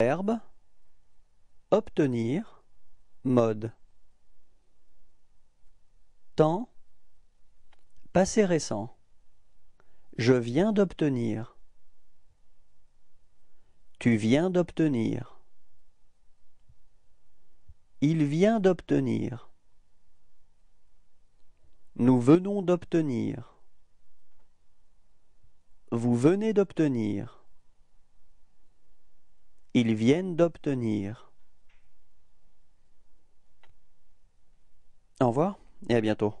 Verbe obtenir Mode Temps Passé récent Je viens d'obtenir. Tu viens d'obtenir. Il vient d'obtenir. Nous venons d'obtenir. Vous venez d'obtenir. Ils viennent d'obtenir. Au revoir et à bientôt.